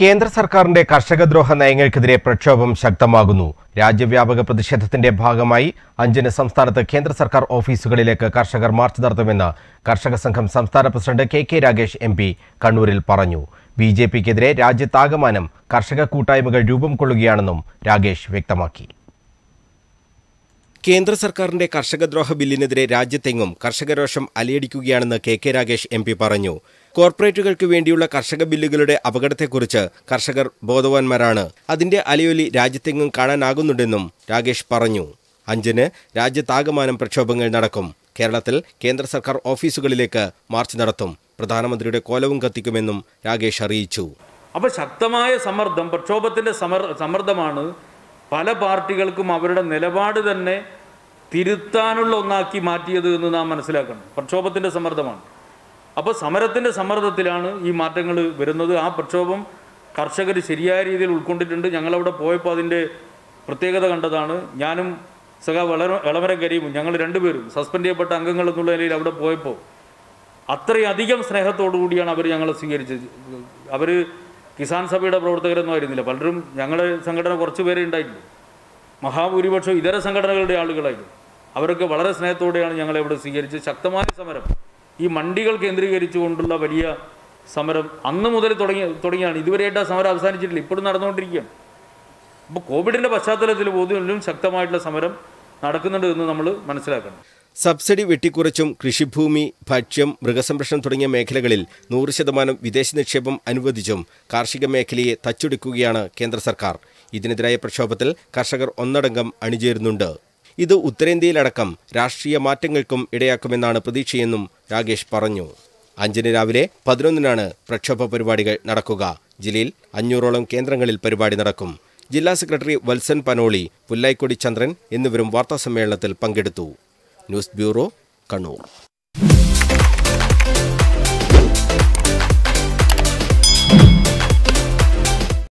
കേന്ദ്ര സർക്കാരിന്റെ കർഷകദ്രോഹ നയങ്ങൾക്കെതിരെ പ്രക്ഷോഭം ശക്തമാകുന്നു രാജ്യവ്യാപക പ്രതിഷേധത്തിന്റെ ഭാഗമായി അഞ്ചിന് സംസ്ഥാനത്ത് കേന്ദ്ര സർക്കാർ ഓഫീസുകളിലേക്ക് കർഷകർ മാർച്ച് നടത്തുമെന്ന് കർഷക സംഘം സംസ്ഥാന president K K Ragesh M P കണ്ണൂരിൽ പറഞ്ഞു ബി ജെ പിക്കെതിരെ രാജ്യത്താകമാനം കർഷക കൂട്ടായ്മകൾ രൂപം കൊള്ളുകയാണെന്നും രാഗേഷ് വ്യക്തമാക്കി കേന്ദ്ര സർക്കാരിന്റെ കർഷകദ്രോഹ ബില്ലിനെതിരെ രാജ്യത്തെങ്ങും കർഷകരോഷം അലയടിക്കുകയാണെന്ന് K K Ragesh M P പറഞ്ഞു കോർപ്പറേറ്റുകൾക്ക് വേണ്ടിയുള്ള കർഷക ബില്ലുകളുടെ അപകടത്തെക്കുറിച്ച് കർഷകർ ബോധവാന്മാരാണ് അതിന്റെ അലയൊലി രാജ്യത്തെങ്ങും കാണാനാകുന്നുണ്ടെന്നും രാകേഷ് പറഞ്ഞു അഞ്ചിന് രാജ്യത്താകമാനം പ്രക്ഷോഭങ്ങൾ നടക്കും കേരളത്തിൽ കേന്ദ്ര സർക്കാർ ഓഫീസുകളിലേക്ക് മാർച്ച് നടത്തും പ്രധാനമന്ത്രിയുടെ കോലവും കത്തിക്കുമെന്നും രാകേഷ് അറിയിച്ചു അപ്പോൾ ശക്തമായ സമ്മർദ്ദം പ്രക്ഷോഭത്തിൻ്റെ സമർ സമ്മർദ്ദമാണ് പല പാർട്ടികൾക്കും അവരുടെ നിലപാട് തന്നെ തിരുത്താനുള്ള ഒന്നാക്കി മാറ്റിയത് എന്ന് നാം മനസ്സിലാക്കണം പ്രക്ഷോഭത്തിൻ്റെ സമ്മർദ്ദമാണ് അപ്പോൾ സമരത്തിൻ്റെ സമ്മർദ്ദത്തിലാണ് ഈ മാറ്റങ്ങൾ വരുന്നത് ആ പ്രക്ഷോഭം കർഷകർ ശരിയായ രീതിയിൽ ഉൾക്കൊണ്ടിട്ടുണ്ട് ഞങ്ങളവിടെ പോയപ്പോൾ അതിൻ്റെ പ്രത്യേകത കണ്ടതാണ് ഞാനും സഖാ വളര വളമര കരീമും ഞങ്ങൾ രണ്ടുപേരും സസ്പെൻഡ് ചെയ്യപ്പെട്ട അംഗങ്ങൾ എന്നുള്ള നിലയിൽ അവിടെ പോയപ്പോൾ അത്രയധികം സ്നേഹത്തോടു കൂടിയാണ് അവർ ഞങ്ങളെ സ്വീകരിച്ചത് അവർ കിസാൻ സഭയുടെ പ്രവർത്തകരൊന്നും ആയിരുന്നില്ല പലരും ഞങ്ങളുടെ സംഘടന കുറച്ച് പേരെ ഉണ്ടായിട്ടില്ല മഹാഭൂരിപക്ഷം ഇതര സംഘടനകളുടെ ആളുകളായിരുന്നു അവരൊക്കെ വളരെ സ്നേഹത്തോടെയാണ് ഞങ്ങളെ ഇവിടെ സ്വീകരിച്ച് ശക്തമായ സമരം ഈ മണ്ടികൾ കേന്ദ്രീകരിച്ചുകൊണ്ടുള്ള വലിയ സമരം അന്ന് മുതൽ തുടങ്ങി തുടങ്ങിയാണ് ഇതുവരെയായിട്ട് ആ സമരം അവസാനിച്ചിട്ടില്ല ഇപ്പോഴും നടന്നുകൊണ്ടിരിക്കുകയാണ് അപ്പോൾ കോവിഡിൻ്റെ പശ്ചാത്തലത്തിൽ പോലും ശക്തമായിട്ടുള്ള സമരം നടക്കുന്നുണ്ട് എന്ന് നമ്മൾ മനസ്സിലാക്കണം സബ്സിഡി വെട്ടിക്കുറച്ചും കൃഷിഭൂമി ഭക്ഷ്യം മൃഗസംരക്ഷണം തുടങ്ങിയ മേഖലകളിൽ നൂറ് ശതമാനം വിദേശ നിക്ഷേപം അനുവദിച്ചും കാർഷിക മേഖലയെ തച്ചൊടുക്കുകയാണ് കേന്ദ്ര സർക്കാർ ഇതിനെതിരായ പ്രക്ഷോഭത്തിൽ കർഷകർ ഒന്നടങ്കം അണിചേരുന്നുണ്ട് ഇത് ഉത്തരേന്ത്യയിലടക്കം രാഷ്ട്രീയ മാറ്റങ്ങൾക്കും ഇടയാക്കുമെന്നാണ് പ്രതീക്ഷയെന്നും രാകേഷ് പറഞ്ഞു അഞ്ചിന് രാവിലെ പതിനൊന്നിനാണ് പ്രക്ഷോഭ പരിപാടികൾ നടക്കുക ജില്ലയിൽ അഞ്ഞൂറോളം കേന്ദ്രങ്ങളിൽ പരിപാടി നടക്കും ജില്ലാ സെക്രട്ടറി വത്സൻ പനോളി പുല്ലായിക്കൊടി ചന്ദ്രൻ എന്നിവരും വാർത്താസമ്മേളനത്തിൽ പങ്കെടുത്തു ന്യൂസ് ബ്യൂറോ കണ്ണൂർ